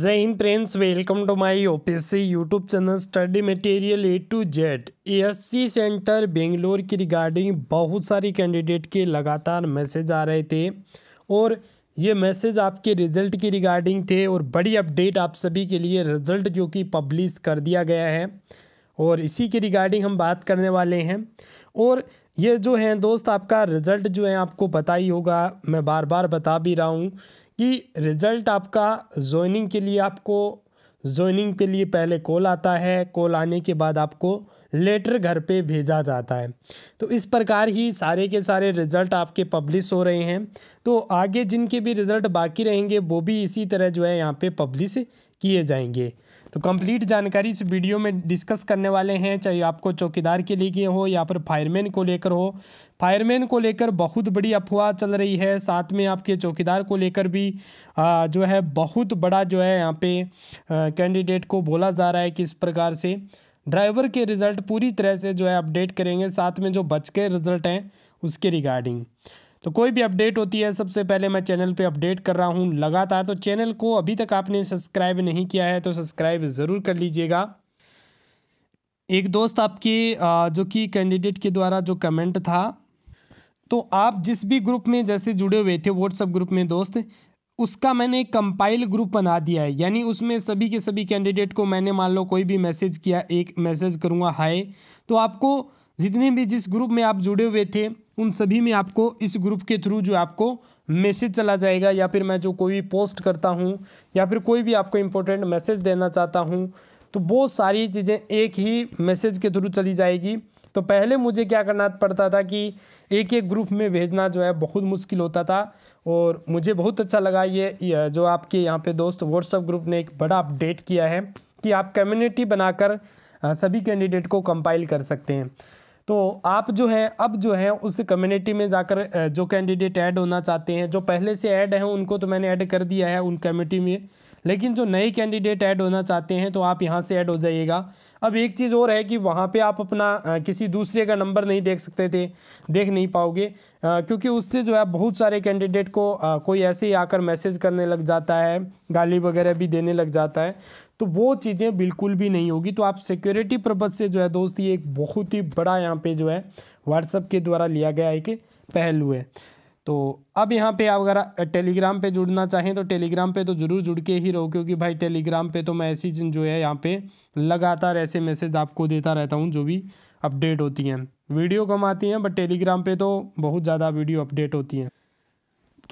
जय हिंद friends welcome to my C YouTube channel study material A to Z ASC centre Bangalore की regarding बहुत सारी कैंडिडेट के लगातार मैसेज आ रहे थे और ये मैसेज आपके रिजल्ट की रिगार्डिंग थे और बड़ी अपडेट आप सभी के लिए रिजल्ट जो कि पब्लिश कर दिया गया है और इसी के रिगार्डिंग हम बात करने वाले हैं और ये जो है दोस्त आपका रिज़ल्ट जो है आपको पता ही होगा मैं बार बार बता भी रहा हूँ कि रिज़ल्ट आपका जॉइनिंग के लिए आपको जॉइनिंग के लिए पहले कॉल आता है कॉल आने के बाद आपको लेटर घर पे भेजा जाता है तो इस प्रकार ही सारे के सारे रिज़ल्ट आपके पब्लिश हो रहे हैं तो आगे जिनके भी रिज़ल्ट बाकी रहेंगे वो भी इसी तरह जो है यहाँ पे पब्लिश किए जाएंगे तो कंप्लीट जानकारी इस वीडियो में डिस्कस करने वाले हैं चाहे आपको चौकीदार के लिए हो या फिर फायरमैन को लेकर हो फायरमैन को लेकर बहुत बड़ी अफवाह चल रही है साथ में आपके चौकीदार को लेकर भी आ, जो है बहुत बड़ा जो है यहाँ पे कैंडिडेट को बोला जा रहा है किस प्रकार से ड्राइवर के रिज़ल्ट पूरी तरह से जो है अपडेट करेंगे साथ में जो बच के रिज़ल्ट हैं उसके रिगार्डिंग तो कोई भी अपडेट होती है सबसे पहले मैं चैनल पे अपडेट कर रहा हूँ लगातार तो चैनल को अभी तक आपने सब्सक्राइब नहीं किया है तो सब्सक्राइब ज़रूर कर लीजिएगा एक दोस्त आपके जो कि कैंडिडेट के द्वारा जो कमेंट था तो आप जिस भी ग्रुप में जैसे जुड़े हुए थे व्हाट्सअप ग्रुप में दोस्त उसका मैंने कंपाइल ग्रुप बना दिया है यानी उसमें सभी के सभी कैंडिडेट को मैंने मान लो कोई भी मैसेज किया एक मैसेज करूँगा हाय तो आपको जितने भी जिस ग्रुप में आप जुड़े हुए थे उन सभी में आपको इस ग्रुप के थ्रू जो आपको मैसेज चला जाएगा या फिर मैं जो कोई भी पोस्ट करता हूँ या फिर कोई भी आपको इम्पोर्टेंट मैसेज देना चाहता हूँ तो बहुत सारी चीज़ें एक ही मैसेज के थ्रू चली जाएगी तो पहले मुझे क्या करना पड़ता था कि एक एक ग्रुप में भेजना जो है बहुत मुश्किल होता था और मुझे बहुत अच्छा लगा ये जो आपके यहाँ पे दोस्त व्हाट्सअप ग्रुप ने एक बड़ा अपडेट किया है कि आप कम्युनिटी बनाकर सभी कैंडिडेट को कंपाइल कर सकते हैं तो आप जो है अब जो है उस कम्युनिटी में जाकर जो कैंडिडेट ऐड होना चाहते हैं जो पहले से ऐड हैं उनको तो मैंने ऐड कर दिया है उन कम्युनिटी में लेकिन जो नए कैंडिडेट ऐड होना चाहते हैं तो आप यहाँ से ऐड हो जाइएगा अब एक चीज़ और है कि वहाँ पे आप अपना किसी दूसरे का नंबर नहीं देख सकते थे देख नहीं पाओगे क्योंकि उससे जो है बहुत सारे कैंडिडेट को कोई ऐसे ही आकर मैसेज करने लग जाता है गाली वगैरह भी देने लग जाता है तो वो चीज़ें बिल्कुल भी नहीं होगी तो आप सिक्योरिटी पर्पज़ से जो है दोस्त ये एक बहुत ही बड़ा यहाँ पे जो है व्हाट्सअप के द्वारा लिया गया एक पहलू है तो अब यहाँ पे आप अगर टेलीग्राम पे जुड़ना चाहें तो टेलीग्राम पे तो ज़रूर जुड़ के ही रहो क्योंकि भाई टेलीग्राम पे तो मैं ऐसी जो है यहाँ पे लगातार ऐसे मैसेज आपको देता रहता हूँ जो भी अपडेट होती हैं वीडियो कम आती हैं बट टेलीग्राम पे तो बहुत ज़्यादा वीडियो अपडेट होती हैं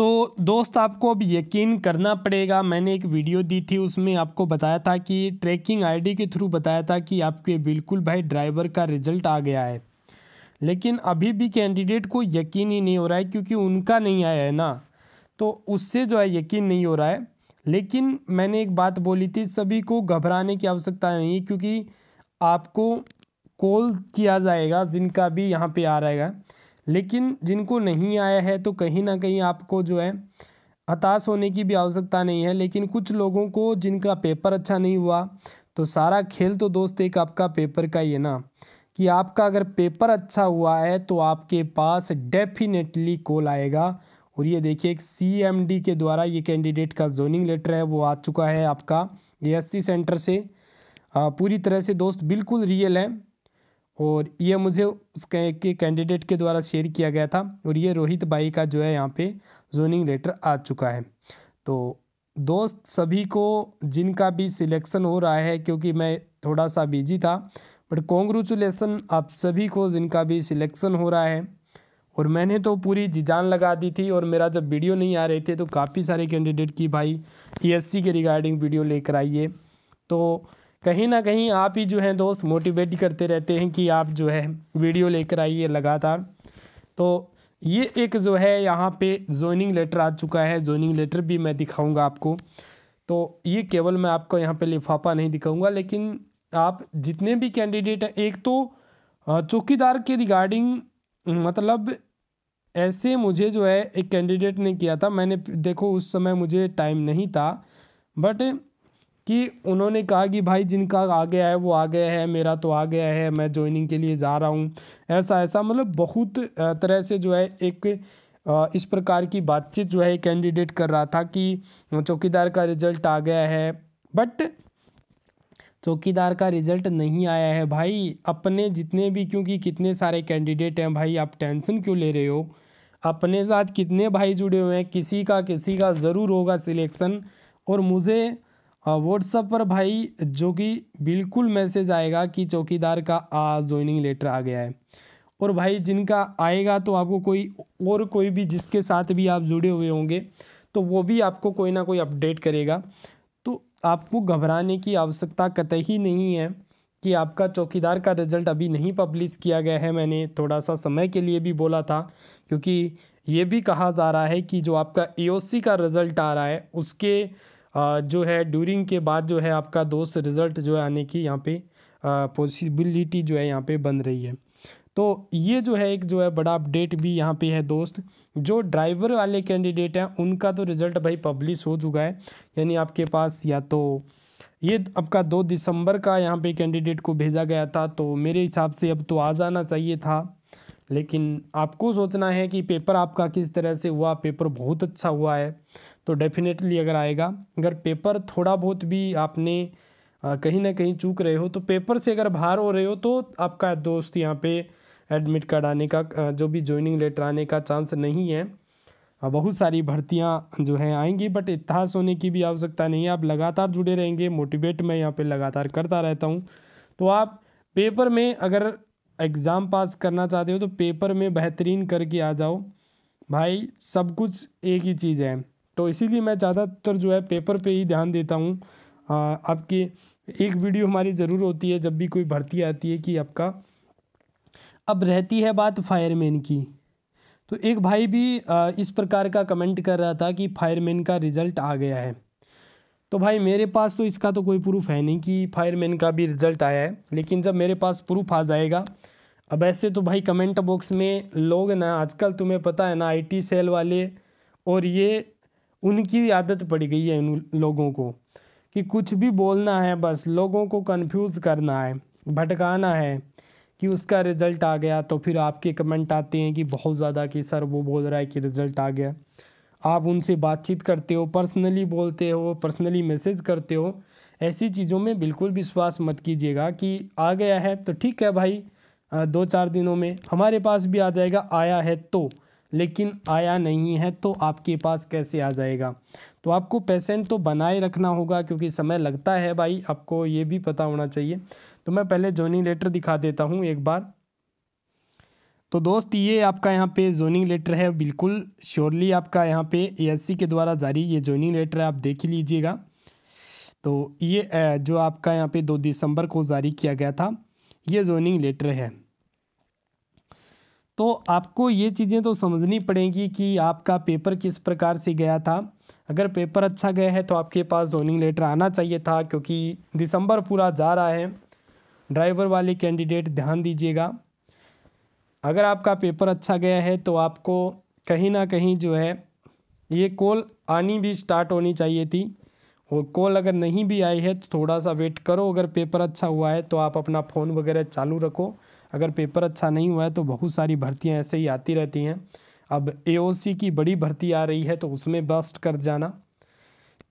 तो दोस्त आपको अब यकीन करना पड़ेगा मैंने एक वीडियो दी थी उसमें आपको बताया था कि ट्रैकिंग आईडी के थ्रू बताया था कि आपके बिल्कुल भाई ड्राइवर का रिजल्ट आ गया है लेकिन अभी भी कैंडिडेट को यकीन ही नहीं हो रहा है क्योंकि उनका नहीं आया है ना तो उससे जो है यकीन नहीं हो रहा है लेकिन मैंने एक बात बोली थी सभी को घबराने की आवश्यकता नहीं है क्योंकि आपको कॉल किया जाएगा जिनका भी यहाँ पर आ रहेगा लेकिन जिनको नहीं आया है तो कहीं ना कहीं आपको जो है हताश होने की भी आवश्यकता नहीं है लेकिन कुछ लोगों को जिनका पेपर अच्छा नहीं हुआ तो सारा खेल तो दोस्त एक आपका पेपर का ही है ना कि आपका अगर पेपर अच्छा हुआ है तो आपके पास डेफिनेटली कॉल आएगा और ये देखिए एक सी के द्वारा ये कैंडिडेट का जोनिंग लेटर है वो आ चुका है आपका ए सेंटर से आ, हाँ, पूरी तरह से दोस्त बिल्कुल रियल है और ये मुझे उस के कैंडिडेट के द्वारा शेयर किया गया था और ये रोहित भाई का जो है यहाँ पे जोनिंग लेटर आ चुका है तो दोस्त सभी को जिनका भी सिलेक्शन हो रहा है क्योंकि मैं थोड़ा सा बिजी था बट कॉन्ग्रेचुलेसन आप सभी को जिनका भी सिलेक्शन हो रहा है और मैंने तो पूरी जिजान लगा दी थी और मेरा जब वीडियो नहीं आ रहे थे तो काफ़ी सारे कैंडिडेट की भाई ई e के रिगार्डिंग वीडियो लेकर आइए तो कहीं ना कहीं आप ही जो हैं दोस्त मोटिवेट करते रहते हैं कि आप जो है वीडियो लेकर आइए लगातार तो ये एक जो है यहाँ पे जोइनिंग लेटर आ चुका है जोइनिंग लेटर भी मैं दिखाऊंगा आपको तो ये केवल मैं आपको यहाँ पे लिफाफा नहीं दिखाऊंगा लेकिन आप जितने भी कैंडिडेट हैं एक तो चौकीदार के रिगार्डिंग मतलब ऐसे मुझे जो है एक कैंडिडेट ने किया था मैंने देखो उस समय मुझे टाइम नहीं था बट कि उन्होंने कहा कि भाई जिनका आ गया है वो आ गया है मेरा तो आ गया है मैं ज्वाइनिंग के लिए जा रहा हूँ ऐसा ऐसा मतलब बहुत तरह से जो है एक इस प्रकार की बातचीत जो है कैंडिडेट कर रहा था कि चौकीदार का रिजल्ट आ गया है बट चौकीदार का रिजल्ट नहीं आया है भाई अपने जितने भी क्योंकि कितने सारे कैंडिडेट हैं भाई आप टेंशन क्यों ले रहे हो अपने साथ कितने भाई जुड़े हुए हैं किसी का किसी का ज़रूर होगा सिलेक्शन और मुझे व्हाट्सअप पर भाई जो कि बिल्कुल मैसेज आएगा कि चौकीदार का आ ज्वाइनिंग लेटर आ गया है और भाई जिनका आएगा तो आपको कोई और कोई भी जिसके साथ भी आप जुड़े हुए होंगे तो वो भी आपको कोई ना कोई अपडेट करेगा तो आपको घबराने की आवश्यकता कतई नहीं है कि आपका चौकीदार का रिजल्ट अभी नहीं पब्लिश किया गया है मैंने थोड़ा सा समय के लिए भी बोला था क्योंकि ये भी कहा जा रहा है कि जो आपका ए e का रिज़ल्ट आ रहा है उसके जो है ड्यूरिंग के बाद जो है आपका दोस्त रिज़ल्ट जो है आने की यहाँ पे पॉसिबिलिटी जो है यहाँ पे बन रही है तो ये जो है एक जो है बड़ा अपडेट भी यहाँ पे है दोस्त जो ड्राइवर वाले कैंडिडेट हैं उनका तो रिज़ल्ट भाई पब्लिश हो चुका है यानी आपके पास या तो ये आपका दो दिसंबर का यहाँ पे कैंडिडेट को भेजा गया था तो मेरे हिसाब से अब तो आ जाना चाहिए था लेकिन आपको सोचना है कि पेपर आपका किस तरह से हुआ पेपर बहुत अच्छा हुआ है तो डेफिनेटली अगर आएगा अगर पेपर थोड़ा बहुत भी आपने कहीं ना कहीं चूक रहे हो तो पेपर से अगर बाहर हो रहे हो तो आपका दोस्त यहाँ पे एडमिट कार्ड आने का जो भी ज्वाइनिंग लेटर आने का चांस नहीं है बहुत सारी भर्तियाँ जो हैं आएंगी बट इतिहास होने की भी आवश्यकता नहीं है आप लगातार जुड़े रहेंगे मोटिवेट मैं यहाँ पर लगातार करता रहता हूँ तो आप पेपर में अगर एग्ज़ाम पास करना चाहते हो तो पेपर में बेहतरीन करके आ जाओ भाई सब कुछ एक ही चीज़ है तो इसीलिए मैं ज़्यादातर जो है पेपर पे ही ध्यान देता हूँ आपके एक वीडियो हमारी ज़रूर होती है जब भी कोई भर्ती आती है कि आपका अब रहती है बात फायरमैन की तो एक भाई भी इस प्रकार का कमेंट कर रहा था कि फायरमैन का रिज़ल्ट आ गया है तो भाई मेरे पास तो इसका तो कोई प्रूफ है नहीं कि फायरमैन का भी रिज़ल्ट आया है लेकिन जब मेरे पास प्रूफ आ जाएगा अब ऐसे तो भाई कमेंट बॉक्स में लोग ना आजकल तुम्हें पता है ना आईटी सेल वाले और ये उनकी आदत पड़ गई है उन लोगों को कि कुछ भी बोलना है बस लोगों को कंफ्यूज करना है भटकाना है कि उसका रिज़ल्ट आ गया तो फिर आपके कमेंट आते हैं कि बहुत ज़्यादा कि सर वो बोल रहा है कि रिज़ल्ट आ गया आप उनसे बातचीत करते हो पर्सनली बोलते हो पर्सनली मैसेज करते हो ऐसी चीज़ों में बिल्कुल विश्वास मत कीजिएगा कि आ गया है तो ठीक है भाई दो चार दिनों में हमारे पास भी आ जाएगा आया है तो लेकिन आया नहीं है तो आपके पास कैसे आ जाएगा तो आपको पेशेंट तो बनाए रखना होगा क्योंकि समय लगता है भाई आपको ये भी पता होना चाहिए तो मैं पहले जोनिंग लेटर दिखा देता हूँ एक बार तो दोस्त ये आपका यहाँ पे जोनिंग लेटर है बिल्कुल श्योरली आपका यहाँ पे एएससी के द्वारा जारी ये जोनिंग लेटर है आप देख ही लीजिएगा तो ये जो आपका यहाँ पे दो दिसंबर को जारी किया गया था ये जोनिंग लेटर है तो आपको ये चीज़ें तो समझनी पड़ेंगी कि आपका पेपर किस प्रकार से गया था अगर पेपर अच्छा गया है तो आपके पास जोनिंग लेटर आना चाहिए था क्योंकि दिसंबर पूरा जा रहा है ड्राइवर वाले कैंडिडेट ध्यान दीजिएगा अगर आपका पेपर अच्छा गया है तो आपको कहीं ना कहीं जो है ये कॉल आनी भी स्टार्ट होनी चाहिए थी और कॉल अगर नहीं भी आई है तो थोड़ा सा वेट करो अगर पेपर अच्छा हुआ है तो आप अपना फ़ोन वगैरह चालू रखो अगर पेपर अच्छा नहीं हुआ है तो बहुत सारी भर्तियाँ ऐसे ही आती रहती हैं अब ए की बड़ी भर्ती आ रही है तो उसमें बस्ट कर जाना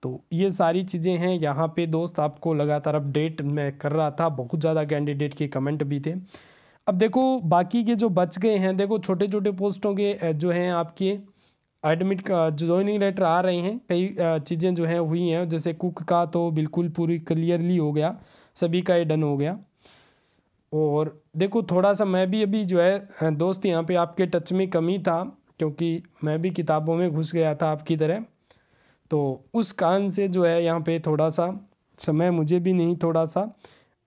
तो ये सारी चीज़ें हैं यहाँ पे दोस्त आपको लगातार अपडेट मैं कर रहा था बहुत ज़्यादा कैंडिडेट के कमेंट भी थे अब देखो बाकी के जो बच गए हैं देखो छोटे छोटे पोस्टों के जो हैं आपके एडमिट ज्वाइनिंग लेटर आ रहे हैं कई चीज़ें जो हैं हुई हैं जैसे कुक का तो बिल्कुल पूरी क्लियरली हो गया सभी का ये डन हो गया और देखो थोड़ा सा मैं भी अभी जो है दोस्त यहाँ पे आपके टच में कमी था क्योंकि मैं भी किताबों में घुस गया था आपकी तरह तो उस कारण से जो है यहाँ पे थोड़ा सा समय मुझे भी नहीं थोड़ा सा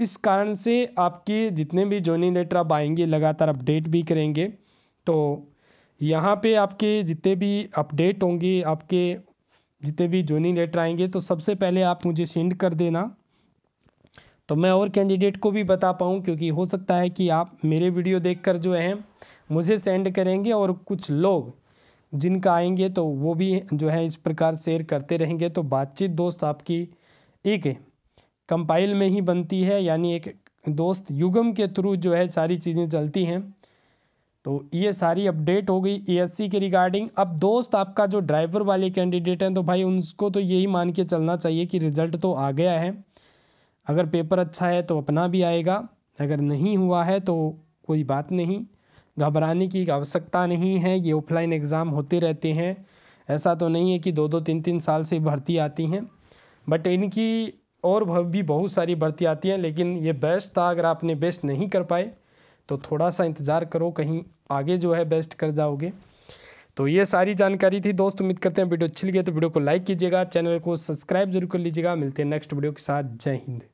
इस कारण से आपके जितने भी जोनी लेटर आप आएंगे लगातार अपडेट भी करेंगे तो यहाँ पे आपके जितने भी अपडेट होंगे आपके जितने भी जोनी लेटर आएंगे तो सबसे पहले आप मुझे सेंड कर देना तो मैं और कैंडिडेट को भी बता पाऊँ क्योंकि हो सकता है कि आप मेरे वीडियो देख जो है मुझे सेंड करेंगे और कुछ लोग जिनका आएंगे तो वो भी जो है इस प्रकार शेयर करते रहेंगे तो बातचीत दोस्त आपकी एक कंपाइल में ही बनती है यानी एक दोस्त युगम के थ्रू जो है सारी चीज़ें चलती हैं तो ये सारी अपडेट हो गई एएससी के रिगार्डिंग अब दोस्त आपका जो ड्राइवर वाले कैंडिडेट हैं तो भाई उनको तो यही मान के चलना चाहिए कि रिज़ल्ट तो आ गया है अगर पेपर अच्छा है तो अपना भी आएगा अगर नहीं हुआ है तो कोई बात नहीं घबराने की आवश्यकता नहीं है ये ऑफलाइन एग्ज़ाम होते रहते हैं ऐसा तो नहीं है कि दो दो तीन तीन साल से भर्ती आती हैं बट इनकी और भी बहुत सारी भर्ती आती हैं लेकिन ये बेस्ट था अगर आपने बेस्ट नहीं कर पाए तो थोड़ा सा इंतज़ार करो कहीं आगे जो है बेस्ट कर जाओगे तो ये सारी जानकारी थी दोस्त उम्मीद करते हैं वीडियो अच्छी लगी तो वीडियो को लाइक कीजिएगा चैनल को सब्सक्राइब जरूर कर लीजिएगा मिलते हैं नेक्स्ट वीडियो के साथ जय हिंद